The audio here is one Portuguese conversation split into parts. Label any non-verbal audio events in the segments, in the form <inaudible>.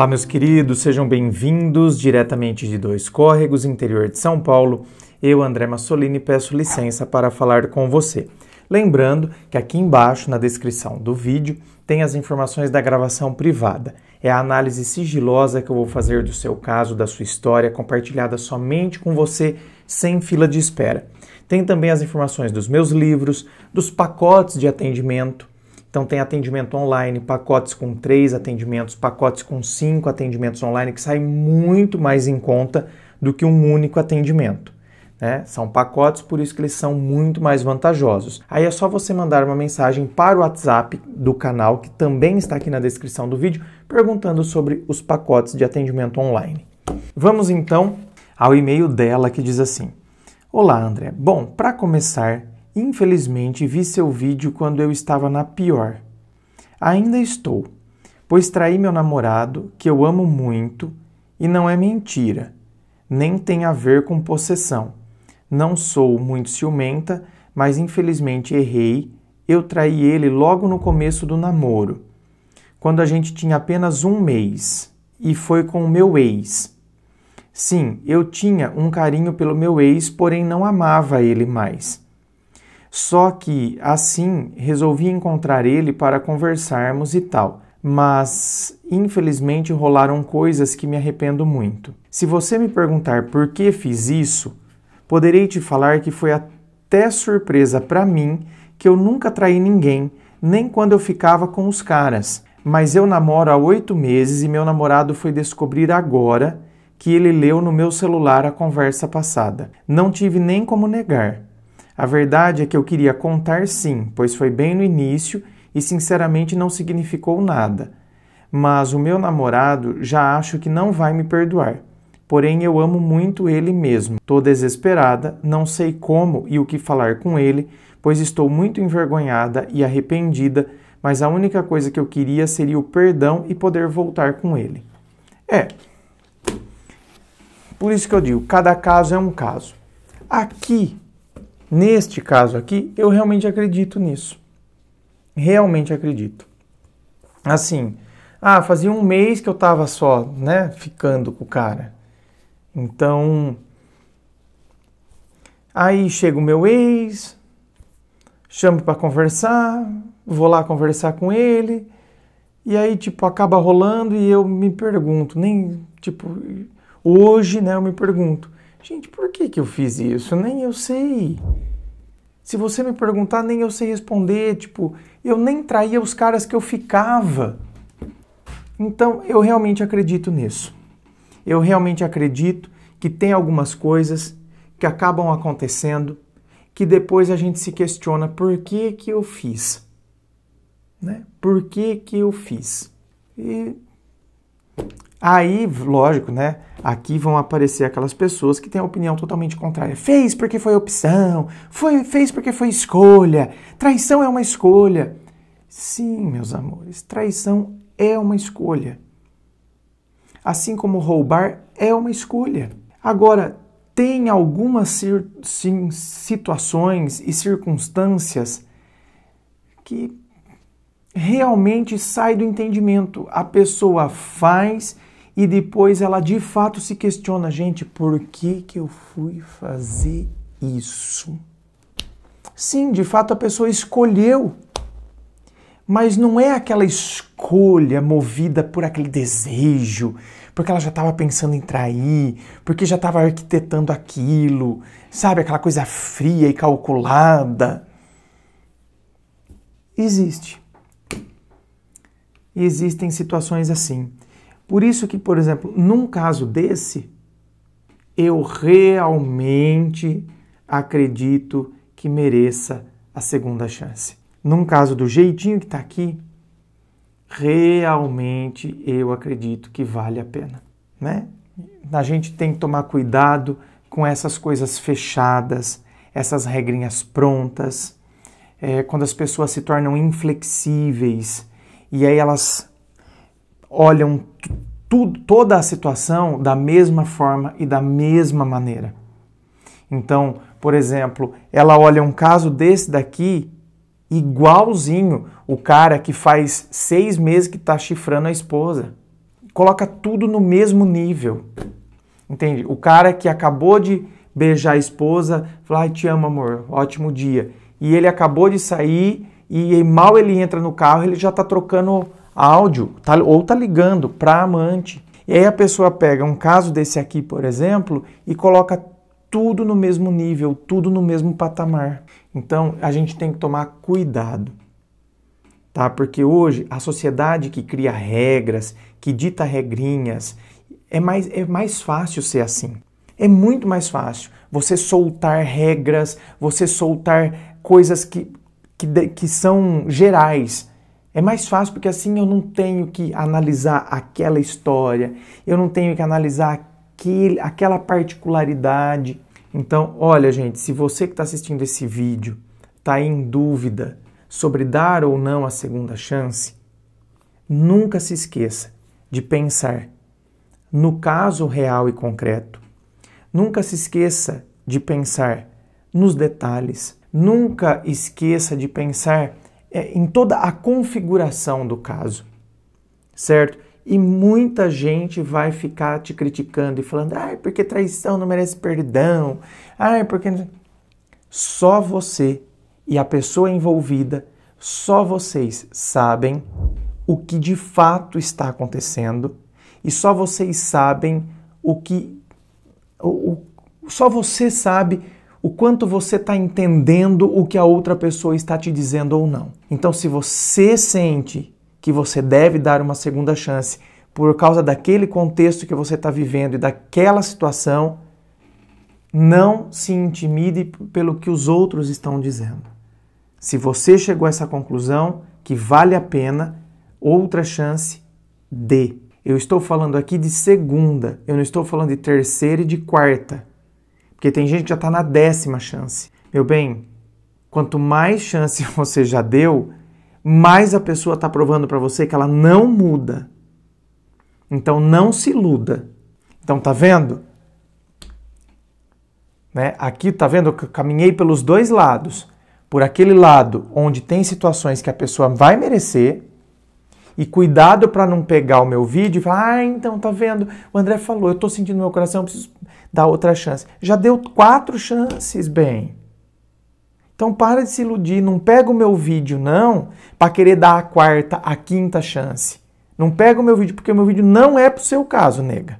Olá, meus queridos, sejam bem-vindos diretamente de Dois Córregos, interior de São Paulo. Eu, André Massolini, peço licença para falar com você. Lembrando que aqui embaixo, na descrição do vídeo, tem as informações da gravação privada. É a análise sigilosa que eu vou fazer do seu caso, da sua história, compartilhada somente com você, sem fila de espera. Tem também as informações dos meus livros, dos pacotes de atendimento, então tem atendimento online, pacotes com três atendimentos, pacotes com cinco atendimentos online, que sai muito mais em conta do que um único atendimento. Né? São pacotes, por isso que eles são muito mais vantajosos. Aí é só você mandar uma mensagem para o WhatsApp do canal, que também está aqui na descrição do vídeo, perguntando sobre os pacotes de atendimento online. Vamos então ao e-mail dela que diz assim: Olá, André. Bom, para começar, Infelizmente, vi seu vídeo quando eu estava na pior. Ainda estou, pois traí meu namorado, que eu amo muito, e não é mentira, nem tem a ver com possessão. Não sou muito ciumenta, mas infelizmente errei. Eu traí ele logo no começo do namoro, quando a gente tinha apenas um mês, e foi com o meu ex. Sim, eu tinha um carinho pelo meu ex, porém não amava ele mais. Só que assim resolvi encontrar ele para conversarmos e tal. Mas infelizmente rolaram coisas que me arrependo muito. Se você me perguntar por que fiz isso, poderei te falar que foi até surpresa para mim que eu nunca traí ninguém, nem quando eu ficava com os caras. Mas eu namoro há oito meses e meu namorado foi descobrir agora que ele leu no meu celular a conversa passada. Não tive nem como negar. A verdade é que eu queria contar sim, pois foi bem no início e sinceramente não significou nada. Mas o meu namorado já acho que não vai me perdoar. Porém, eu amo muito ele mesmo. Tô desesperada, não sei como e o que falar com ele, pois estou muito envergonhada e arrependida, mas a única coisa que eu queria seria o perdão e poder voltar com ele. É. Por isso que eu digo, cada caso é um caso. Aqui Neste caso aqui, eu realmente acredito nisso. Realmente acredito. Assim, ah, fazia um mês que eu tava só, né, ficando com o cara. Então, aí chega o meu ex, chamo para conversar, vou lá conversar com ele, e aí tipo acaba rolando e eu me pergunto, nem tipo hoje, né, eu me pergunto, Gente, por que, que eu fiz isso? Nem eu sei. Se você me perguntar, nem eu sei responder. Tipo, eu nem traía os caras que eu ficava. Então, eu realmente acredito nisso. Eu realmente acredito que tem algumas coisas que acabam acontecendo que depois a gente se questiona por que que eu fiz, né? Por que que eu fiz? E Aí, lógico, né? Aqui vão aparecer aquelas pessoas que têm a opinião totalmente contrária. Fez porque foi opção, foi, fez porque foi escolha, traição é uma escolha. Sim, meus amores, traição é uma escolha. Assim como roubar é uma escolha. Agora, tem algumas sim, situações e circunstâncias que realmente sai do entendimento. A pessoa faz e depois ela de fato se questiona, gente, por que, que eu fui fazer isso? Sim, de fato a pessoa escolheu, mas não é aquela escolha movida por aquele desejo, porque ela já estava pensando em trair, porque já estava arquitetando aquilo, sabe, aquela coisa fria e calculada. Existe e existem situações assim. Por isso que, por exemplo, num caso desse, eu realmente acredito que mereça a segunda chance. Num caso do jeitinho que está aqui, realmente eu acredito que vale a pena, né? A gente tem que tomar cuidado com essas coisas fechadas, essas regrinhas prontas, é, quando as pessoas se tornam inflexíveis e aí elas olham tudo, toda a situação da mesma forma e da mesma maneira. Então, por exemplo, ela olha um caso desse daqui igualzinho o cara que faz seis meses que está chifrando a esposa. Coloca tudo no mesmo nível. Entende? O cara que acabou de beijar a esposa, fala te amo, amor, ótimo dia. E ele acabou de sair e mal ele entra no carro, ele já está trocando áudio tá, ou tá ligando para amante. E aí a pessoa pega um caso desse aqui, por exemplo, e coloca tudo no mesmo nível, tudo no mesmo patamar. Então a gente tem que tomar cuidado, tá? Porque hoje a sociedade que cria regras, que dita regrinhas, é mais, é mais fácil ser assim. É muito mais fácil você soltar regras, você soltar coisas que que, de, que são gerais. É mais fácil porque assim eu não tenho que analisar aquela história, eu não tenho que analisar aquele, aquela particularidade. Então, olha, gente, se você que está assistindo esse vídeo está em dúvida sobre dar ou não a segunda chance, nunca se esqueça de pensar no caso real e concreto. Nunca se esqueça de pensar nos detalhes. Nunca esqueça de pensar eh, em toda a configuração do caso, certo? E muita gente vai ficar te criticando e falando, ah, porque traição não merece perdão, ah, porque. Só você e a pessoa envolvida, só vocês sabem o que de fato está acontecendo e só vocês sabem o que. O, o, só você sabe o quanto você está entendendo o que a outra pessoa está te dizendo ou não. Então, se você sente que você deve dar uma segunda chance por causa daquele contexto que você está vivendo e daquela situação, não se intimide pelo que os outros estão dizendo. Se você chegou a essa conclusão que vale a pena, outra chance, dê. Eu estou falando aqui de segunda, eu não estou falando de terceira e de quarta. Porque tem gente que já está na décima chance. Meu bem, quanto mais chance <laughs> você já deu, mais a pessoa está provando para você que ela não muda. Então não se iluda. Então tá vendo? Né? Aqui tá vendo que eu caminhei pelos dois lados. Por aquele lado onde tem situações que a pessoa vai merecer e cuidado para não pegar o meu vídeo e falar: "Ah, então tá vendo? O André falou, eu tô sentindo no meu coração, preciso dar outra chance. Já deu quatro chances, bem. Então para de se iludir, não pega o meu vídeo não para querer dar a quarta, a quinta chance. Não pega o meu vídeo porque o meu vídeo não é pro seu caso, nega.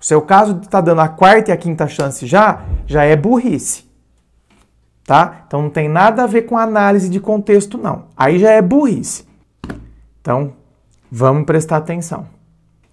O seu caso tá dando a quarta e a quinta chance já, já é burrice. Tá? Então não tem nada a ver com análise de contexto não. Aí já é burrice. Então, vamos prestar atenção.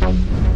Thank vâng. you.